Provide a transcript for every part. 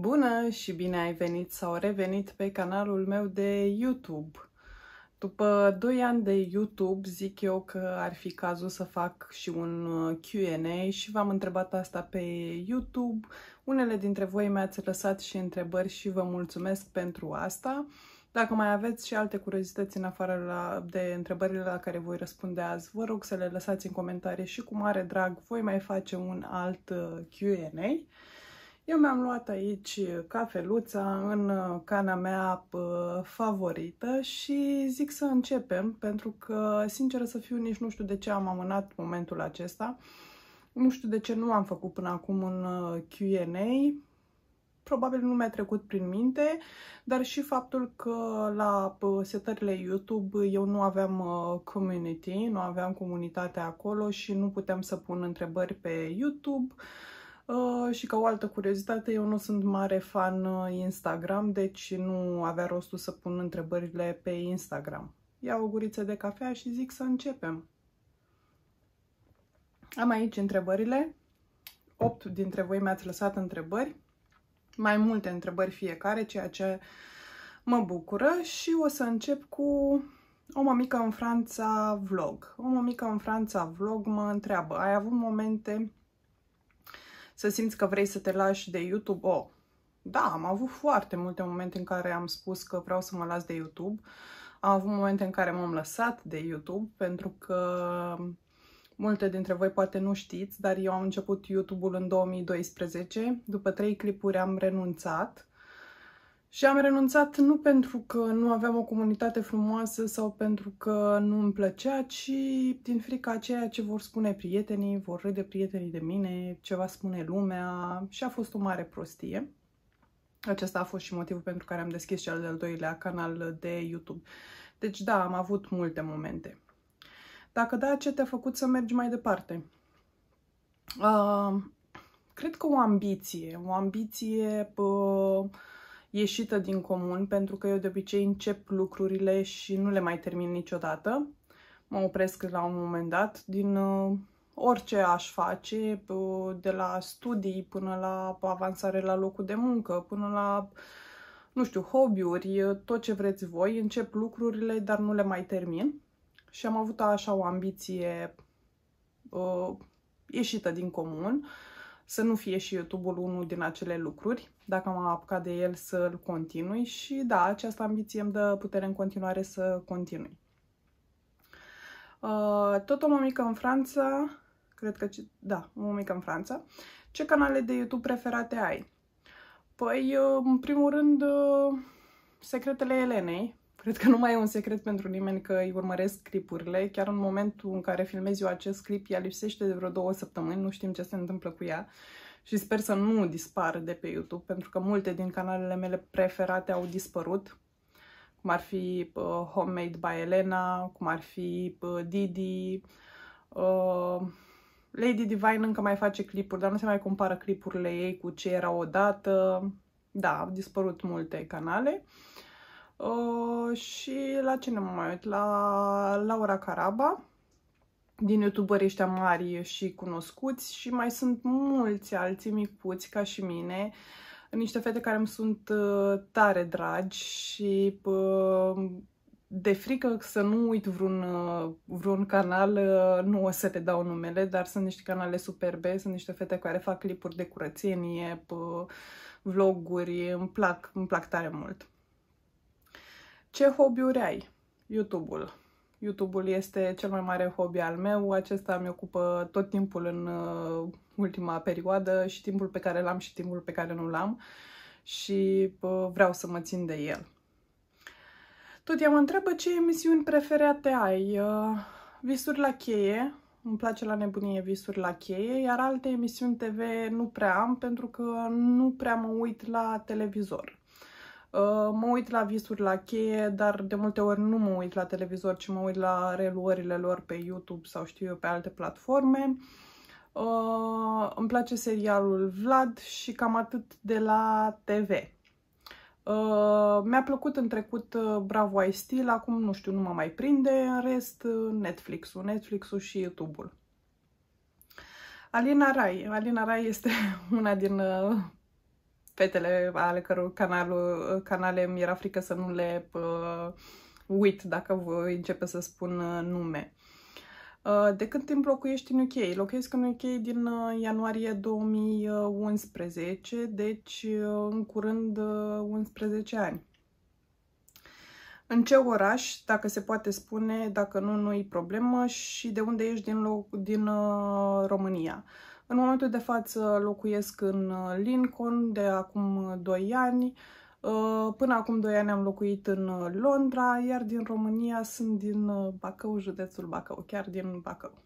Bună și bine ai venit sau revenit pe canalul meu de YouTube. După 2 ani de YouTube, zic eu că ar fi cazul să fac și un uh, Q&A și v-am întrebat asta pe YouTube. Unele dintre voi mi-ați lăsat și întrebări și vă mulțumesc pentru asta. Dacă mai aveți și alte curiozități în afară la, de întrebările la care voi răspunde azi, vă rog să le lăsați în comentarii și cu mare drag voi mai face un alt uh, Q&A. Eu mi-am luat aici uh, cafeluța în uh, cana mea uh, favorită și zic să începem, pentru că, sinceră să fiu, nici nu știu de ce am amânat momentul acesta. Nu știu de ce nu am făcut până acum un Q&A, probabil nu mi-a trecut prin minte, dar și faptul că la setările YouTube eu nu aveam community, nu aveam comunitate acolo și nu putem să pun întrebări pe YouTube, Uh, și ca o altă curiozitate, eu nu sunt mare fan uh, Instagram, deci nu avea rostul să pun întrebările pe Instagram. Iau o guriță de cafea și zic să începem. Am aici întrebările. 8 dintre voi mi-ați lăsat întrebări, mai multe întrebări fiecare, ceea ce mă bucură și o să încep cu o mămică în Franța vlog. O mămică în Franța vlog mă întreabă, ai avut momente să simți că vrei să te lași de YouTube, oh, da, am avut foarte multe momente în care am spus că vreau să mă las de YouTube. Am avut momente în care m-am lăsat de YouTube pentru că multe dintre voi poate nu știți, dar eu am început YouTube-ul în 2012. După trei clipuri am renunțat și am renunțat nu pentru că nu aveam o comunitate frumoasă sau pentru că nu îmi plăcea, ci din frica aceea ce vor spune prietenii, vor râde prietenii de mine, ce va spune lumea și a fost o mare prostie. Acesta a fost și motivul pentru care am deschis cel de-al doilea canal de YouTube. Deci da, am avut multe momente. Dacă da, ce te-a făcut să mergi mai departe? Uh, cred că o ambiție, o ambiție uh, ieșită din comun, pentru că eu de obicei încep lucrurile și nu le mai termin niciodată. Mă opresc la un moment dat din uh, orice aș face, uh, de la studii până la avansare la locul de muncă, până la, nu știu, hobby-uri, uh, tot ce vreți voi, încep lucrurile, dar nu le mai termin. Și am avut așa o ambiție uh, ieșită din comun. Uh, să nu fie și YouTube-ul unul din acele lucruri, dacă m-am apucat de el să-l continui și da, această ambiție îmi dă putere în continuare să continui. Uh, tot o mămică în Franța, cred că, da, o mămică în Franța, ce canale de YouTube preferate ai? Păi, uh, în primul rând, uh, Secretele Elenei, Cred că nu mai e un secret pentru nimeni că îi urmăresc clipurile. Chiar în momentul în care filmez eu acest clip, ea lipsește de vreo două săptămâni, nu știm ce se întâmplă cu ea și sper să nu dispară de pe YouTube, pentru că multe din canalele mele preferate au dispărut, cum ar fi uh, Homemade by Elena, cum ar fi uh, Didi, uh, Lady Divine încă mai face clipuri, dar nu se mai compară clipurile ei cu ce era odată. Da, au dispărut multe canale. Uh, Uh, și la ce ne mai uit? La Laura Caraba, din youtuberi ăștia mari și cunoscuți și mai sunt mulți alții micuți ca și mine, niște fete care îmi sunt uh, tare dragi și uh, de frică să nu uit vreun, vreun canal, nu o să te dau numele, dar sunt niște canale superbe, sunt niște fete care fac clipuri de curățenie, vloguri, îmi plac, îmi plac tare mult. Ce hobby-uri ai? YouTube-ul. YouTube-ul este cel mai mare hobby al meu, acesta mi ocupă tot timpul în uh, ultima perioadă și timpul pe care l-am și timpul pe care nu l-am și uh, vreau să mă țin de el. Tot ea mă întreabă ce emisiuni preferate ai. Uh, visuri la cheie, îmi place la nebunie visuri la cheie, iar alte emisiuni TV nu prea am pentru că nu prea mă uit la televizor. Uh, mă uit la visuri la cheie, dar de multe ori nu mă uit la televizor, ci mă uit la reluările lor pe YouTube sau știu eu pe alte platforme. Uh, îmi place serialul Vlad și cam atât de la TV. Uh, mi-a plăcut în trecut uh, Bravo I Steel, acum nu știu, nu mă mai prinde, în rest uh, Netflix-ul, Netflix-ul și YouTube-ul. Alina Rai. Alina Rai este una din uh, fetele ale căror canalul, canale mi era frică să nu le uh, uit dacă voi începe să spun uh, nume. Uh, de cât timp locuiești în UK? Locuiesc în UK din uh, ianuarie 2011, deci uh, în curând 11 ani. În ce oraș, dacă se poate spune, dacă nu, nu-i problemă și de unde ești din, loc, din uh, România? Uh, în momentul de față locuiesc în uh, Lincoln de acum 2 uh, ani. Uh, până acum 2 ani am locuit în Londra, iar din România sunt din Bacău, județul Bacău, chiar din Bacău.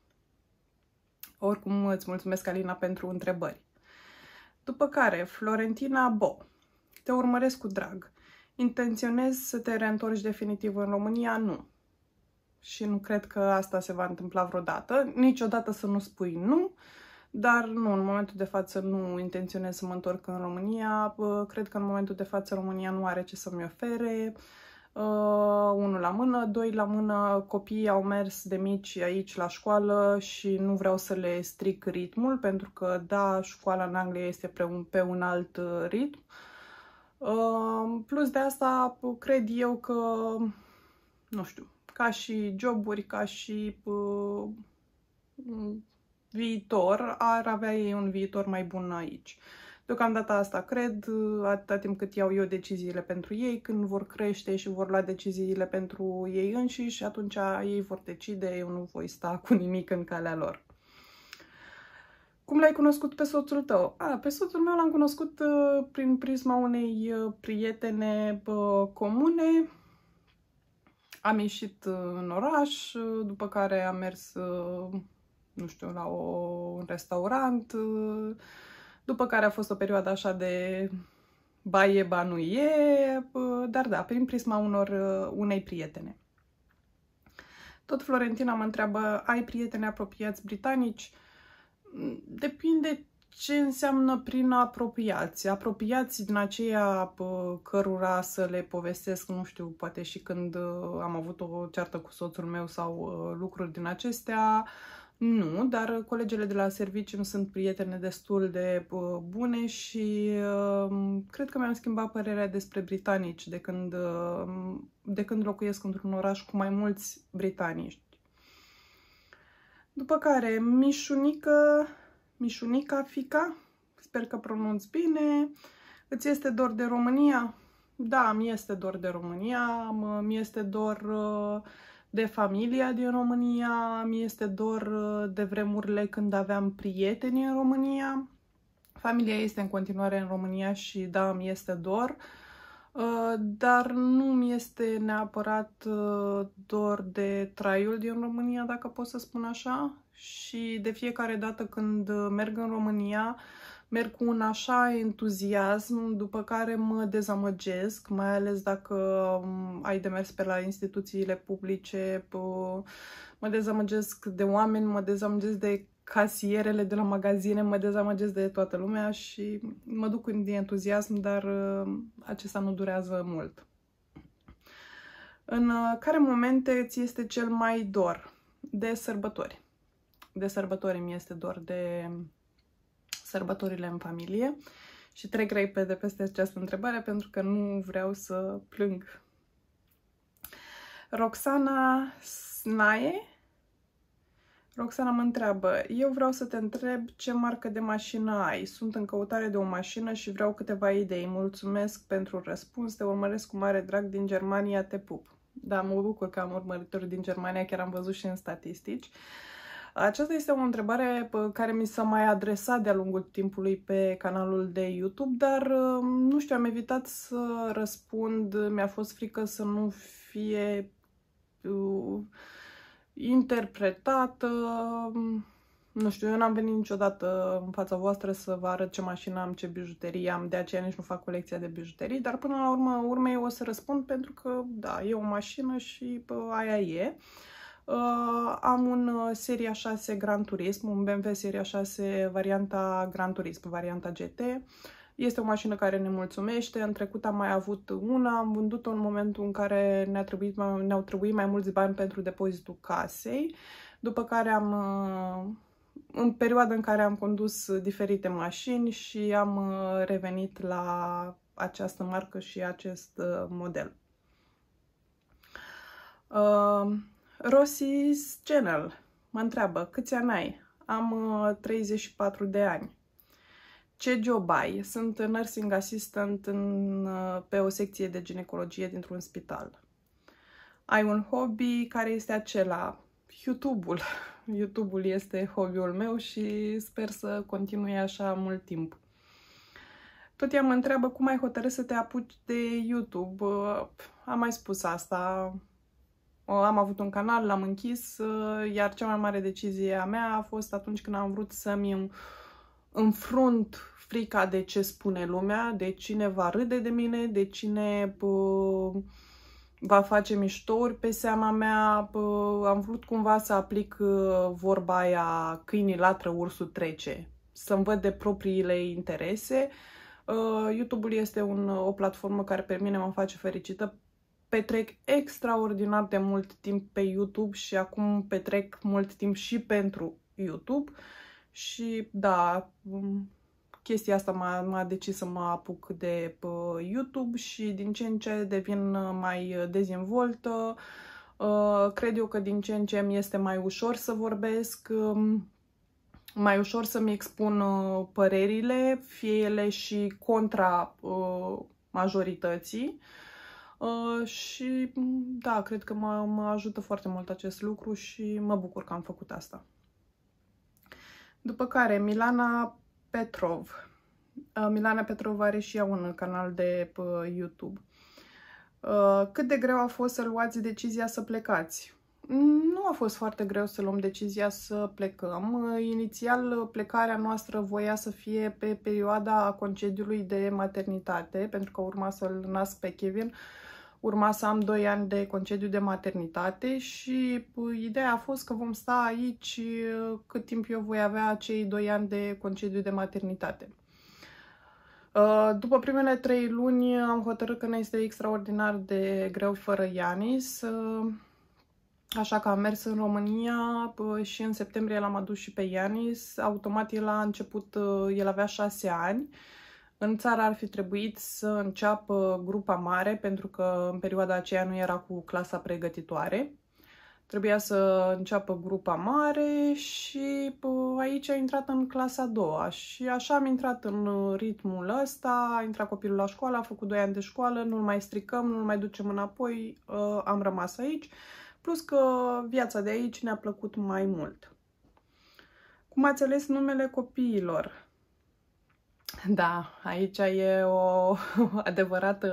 Oricum îți mulțumesc, Alina, pentru întrebări. După care, Florentina Bo. Te urmăresc cu drag. Intenționezi să te reîntorci definitiv în România? Nu. Și nu cred că asta se va întâmpla vreodată. Niciodată să nu spui nu, dar nu, în momentul de față nu intenționez să mă întorc în România. Cred că în momentul de față România nu are ce să-mi ofere. Uh, unul la mână, doi la mână, copiii au mers de mici aici la școală și nu vreau să le stric ritmul pentru că, da, școala în Anglia este pe un, pe un alt uh, ritm. Uh, plus de asta, cred eu că, nu știu, ca și joburi, ca și uh, viitor, ar avea ei un viitor mai bun aici. Deocamdată asta cred, atâta timp cât iau eu deciziile pentru ei, când vor crește și vor lua deciziile pentru ei înșiși, atunci ei vor decide, eu nu voi sta cu nimic în calea lor. Cum l-ai cunoscut pe soțul tău? A, pe soțul meu l-am cunoscut uh, prin prisma unei uh, prietene uh, comune. Am ieșit uh, în oraș, uh, după care am mers uh, nu știu, la o, un restaurant, uh, după care a fost o perioadă așa de ba e, ba nu e, uh, dar da, prin prisma unor, uh, unei prietene. Tot Florentina mă întreabă, ai prieteni apropiați britanici? Mm, depinde ce înseamnă prin apropiați. Apropiați din aceea cărura să le povestesc, nu știu, poate și când am avut o ceartă cu soțul meu sau lucruri din acestea, uh, nu, dar colegele de la serviciu sunt prietene destul de bune și um, cred că mi-am schimbat părerea despre britanici de când, um, de când locuiesc într-un oraș cu mai mulți britanici. După care, Mișunică, Mișunica Fica, sper că pronunț bine, îți este dor de România? Da, mi este dor de România, mi este dor... Uh, de familia din România, mi este dor uh, de vremurile când aveam prieteni în România. Familia este în continuare în România și da, mi este dor, uh, dar nu mi este neapărat uh, dor de traiul din România, dacă pot să spun așa. Și de fiecare dată când merg în România, merg cu un așa entuziasm, după care mă dezamăgesc, mai ales dacă um, ai de mers pe la instituțiile publice, mă dezamăgesc de oameni, mă dezamăgesc de casierele de la magazine, mă dezamăgesc de toată lumea și mă duc în entuziasm, dar uh, acesta nu durează mult. În uh, care momente ți este cel mai dor? De sărbători. De sărbători mi este dor de sărbătorile în familie și trec repede peste această întrebare pentru că nu vreau să plâng. Roxana Snaie Roxana mă întreabă, eu vreau să te întreb ce marcă de mașină ai. Sunt în căutare de o mașină și vreau câteva idei. Mulțumesc pentru răspuns, te urmăresc cu mare drag din Germania, te pup. Da, mă bucur că am urmăritori din Germania, chiar am văzut și în statistici. Uh, aceasta este o întrebare care mi s-a mai adresat de-a lungul timpului pe canalul de YouTube, dar uh, nu știu, am evitat să răspund, mi-a fost frică să nu fie uh, interpretată. Nu știu, eu n-am venit niciodată în fața voastră să vă arăt ce mașină am, ce bijuterii am, de aceea nici nu fac colecția de bijuterii, dar până la urmă urmei o să răspund pentru că, da, e o mașină și bă, aia e. Uh, Uh, am un uh, Seria 6 Gran Turismo, un BMW Seria 6 varianta Gran Turismo, varianta GT. Este o mașină care ne mulțumește. În trecut am mai avut una, am vândut-o în momentul în care ne-au trebuit, mai, ne trebuit mai mulți bani pentru depozitul casei, după care am... Uh, în perioada în care am condus diferite mașini și am uh, revenit la această marcă și acest uh, model. Uh, Rossi's Channel mă întreabă câți ani ai? Am 34 uh, de ani. Ce job ai? Sunt nursing assistant în, uh, pe o secție de ginecologie dintr-un spital. Ai un hobby care este acela, YouTube-ul. YouTube-ul este hobby-ul meu și sper să continui așa mult timp. Tot ea mă întreabă cum ai hotărât să te apuci de YouTube. Uh, am mai spus asta, am avut un canal, l-am închis, ă, iar cea mai mare decizie a mea a fost atunci când am vrut să-mi înfrunt frica de ce spune lumea, de cine va râde de mine, de cine va face miștori pe seama mea. am vrut cumva să aplic ă, vorba aia câinii latră, ursul trece, să-mi văd de propriile interese. Ă, YouTube-ul este un, o platformă care pe mine mă face fericită petrec extraordinar de mult timp pe YouTube și acum petrec mult timp și pentru YouTube și da, chestia asta m-a, m-a decis să mă apuc de pe YouTube și din ce în ce devin uh, mai dezvoltă. Uh, cred eu că din ce în ce mi este mai ușor să vorbesc, um, mai ușor să-mi expun uh, părerile, fie ele și contra majorității. Uh, Uh, și mm, da, cred că mă, mă ajută foarte mult acest lucru și mă bucur că am făcut asta. După care, Milana Petrov. Uh, Milana Petrov are și ea un canal de pe uh, YouTube. Cât de greu a fost să luați decizia să plecați? Nu a fost foarte greu să luăm decizia să plecăm. Inițial, plecarea noastră voia să fie pe perioada concediului de maternitate, pentru că urma să-l nasc pe Kevin. Uh, urma să am 2 ani de concediu de maternitate și ideea a fost că vom sta aici cât timp eu voi avea cei 2 ani de concediu de maternitate. Ă, după primele trei luni am hotărât că ne este extraordinar de greu fără Ianis, ă, așa că am mers în România și în septembrie l-am adus și pe Ianis. Automat el a început, ă, el avea șase ani în țară ar fi trebuit să înceapă grupa mare, pentru că în perioada aceea nu era cu clasa pregătitoare. Trebuia să înceapă grupa mare și aici a intrat în clasa a doua și așa am intrat în ritmul ăsta, a intrat copilul la școală, a făcut 2 ani de școală, nu-l mai stricăm, nu-l mai ducem înapoi, ă, am rămas aici, plus că viața de aici ne-a plăcut mai mult. Cum ați ales numele copiilor? Da, aici e o adevărată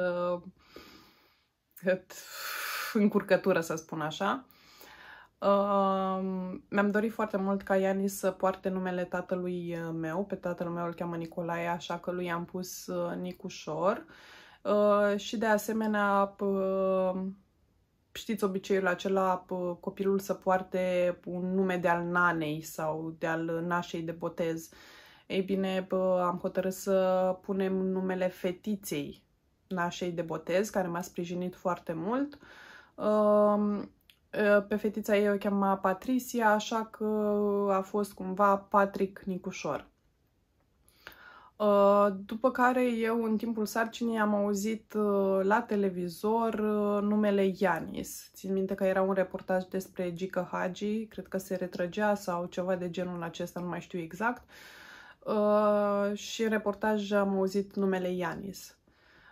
încurcătură, să spun așa. Uh, mi-am dorit foarte mult ca Iani să poarte numele tatălui uh, meu, pe tatăl meu îl cheamă Nicolae, așa că lui am pus uh, Nicușor. Uh, și de asemenea, uh, știți obiceiul acela, copilul să poarte un nume de al nanei sau de al nașei de botez. Uh, ei bine, bă, am hotărât să punem numele fetiței nașei de botez, care m-a sprijinit foarte mult. Ehm, pe fetița ei o cheamă Patricia, așa că a fost cumva Patrick Nicușor. Ehm, după care eu, în timpul sarcinii, am auzit la televizor numele Ianis. Țin minte că era un reportaj despre Gica Hagi, cred că se retrăgea sau ceva de genul acesta, nu mai știu exact. Uh, uh, și reportaj am auzit numele Ianis.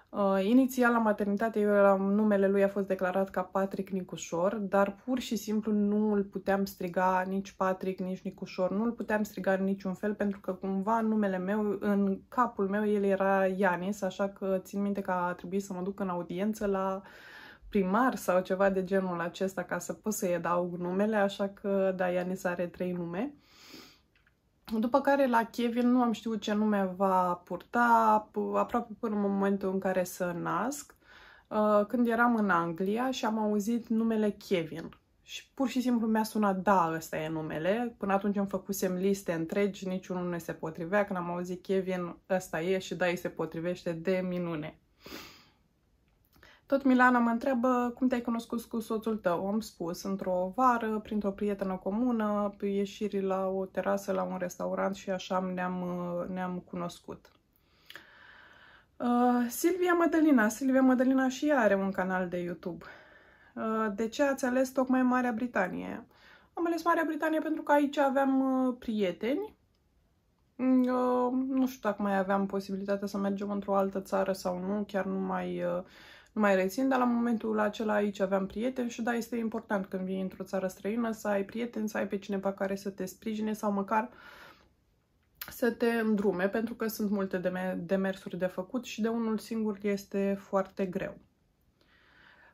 Uh, inițial, la maternitate, eu eram, numele lui a fost declarat ca Patrick Nicușor, dar pur și simplu nu îl puteam striga nici Patrick, nici Nicușor, nu îl puteam striga în niciun fel, pentru că cumva numele meu, în capul meu, el era Ianis, așa că țin minte că a trebuit să mă duc în audiență la primar sau ceva de genul acesta ca să pot să-i adaug numele, așa că da, Ianis are trei nume. După care la Kevin nu am știut ce nume va purta aproape până în momentul în care să nasc, uh, când eram în Anglia și am auzit numele Kevin. Și pur și simplu mi-a sunat, da, ăsta e numele. Până atunci îmi făcusem liste întregi, niciunul nu se potrivea. Când am auzit Kevin, ăsta e și da, îi se potrivește de minune. Uh, tot Milana mă întreabă cum te-ai cunoscut cu soțul tău. Am spus, într-o vară, printr-o prietenă comună, pe ieșiri la o terasă, la un restaurant și așa ne-am, ne cunoscut. Uh, Silvia Mădălina. Silvia Mădălina și ea are un canal de YouTube. Uh, de ce ați ales tocmai Marea Britanie? Am ales Marea Britanie pentru că aici aveam uh, prieteni. Mm, uh, nu știu dacă mai aveam posibilitatea să mergem într-o altă țară sau nu, chiar nu mai... Uh, nu mai rețin, dar la momentul acela aici aveam prieteni și da, este important când vii într-o țară străină să ai prieteni, să ai pe cineva care să te sprijine sau măcar să te îndrume, pentru că sunt multe demersuri de făcut și de unul singur este foarte greu.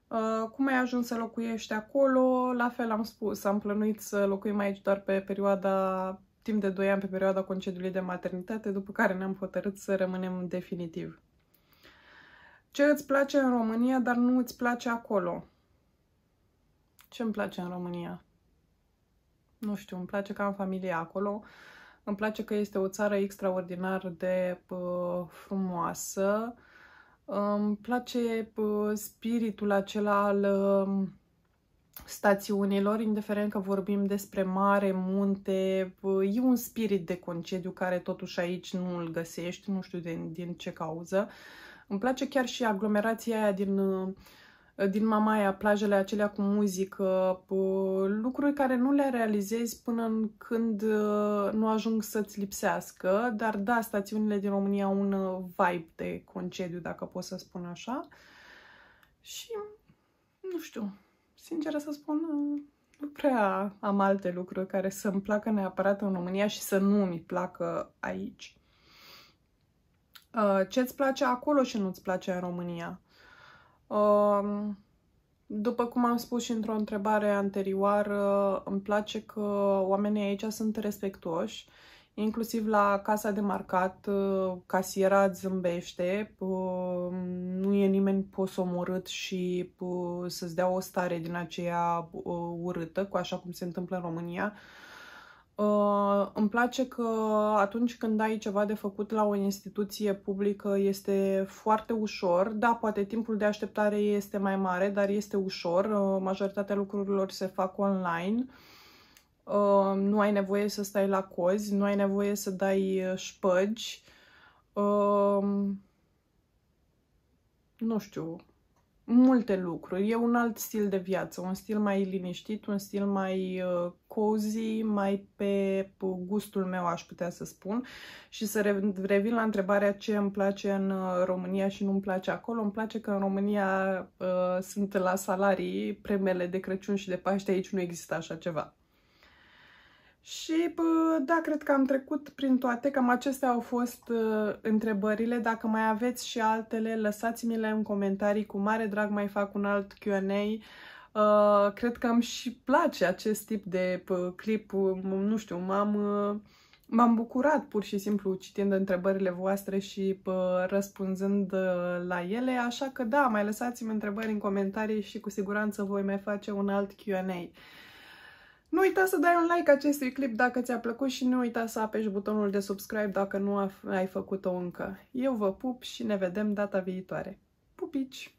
Uh, cum ai ajuns să locuiești acolo? La fel am spus, am plănuit să locuim aici doar pe perioada, timp de 2 ani, pe perioada concediului de maternitate, după care ne-am hotărât să rămânem definitiv. Ce îți place în România, dar nu îți place acolo? Ce îmi place în România? Nu știu, îmi place că am familie acolo. Îmi place că este o țară extraordinar de frumoasă. Îmi place spiritul acela al uh, stațiunilor, indiferent că vorbim despre mare, munte, e un spirit de concediu care totuși aici nu îl găsești, nu știu din, din ce cauză. Îmi place chiar și aglomerația aia din, uh, din Mamaia, plajele acelea cu muzică, lucruri care nu le realizezi până în când uh, nu ajung să-ți lipsească, dar da, stațiunile din România au un uh, vibe de concediu, dacă pot să spun așa. Și, nu știu, sincer să spun, nu prea am alte lucruri care să-mi placă neapărat în România și să nu mi placă aici. Uh, ce-ți place acolo și nu-ți place în România. Um, după cum am spus și într-o întrebare anterioară, îmi place că oamenii aici sunt respectuoși, inclusiv la casa de marcat, uh, casiera zâmbește, um, nu e nimeni posomorât și uh, să-ți dea o stare din aceea urâtă, cu așa cum se întâmplă în România. Uh, îmi place că atunci când ai ceva de făcut la o instituție publică este foarte ușor. Da, poate timpul de așteptare este mai mare, dar este ușor. Uh, majoritatea lucrurilor se fac online. Uh, nu ai nevoie să stai la cozi, nu ai nevoie să dai uh, șpăgi. Uh, nu știu, multe lucruri. E un alt stil de viață, un stil mai liniștit, un stil mai uh, cozy, mai pe gustul meu, aș putea să spun. Și să revin la întrebarea ce îmi place în uh, România și nu îmi place acolo. Îmi place că în România uh, sunt la salarii, premele de Crăciun și de Paște, aici nu există așa ceva. Și bă, da, cred că am trecut prin toate, cam acestea au fost uh, întrebările. Dacă mai aveți și altele, lăsați-mi-le în comentarii. Cu mare drag mai fac un alt Q&A. Uh, cred că am și place acest tip de uh, clip, uh, nu știu, m-am... Uh, m-am bucurat pur și simplu citind întrebările voastre și pă, răspunzând uh, la ele, așa că da, mai lăsați-mi întrebări în comentarii și cu siguranță voi mai face un alt Q&A. Nu uita să dai un like acestui clip dacă ți-a plăcut și nu uita să apeși butonul de subscribe dacă nu ai făcut-o încă. Eu vă pup și ne vedem data viitoare. Pupici!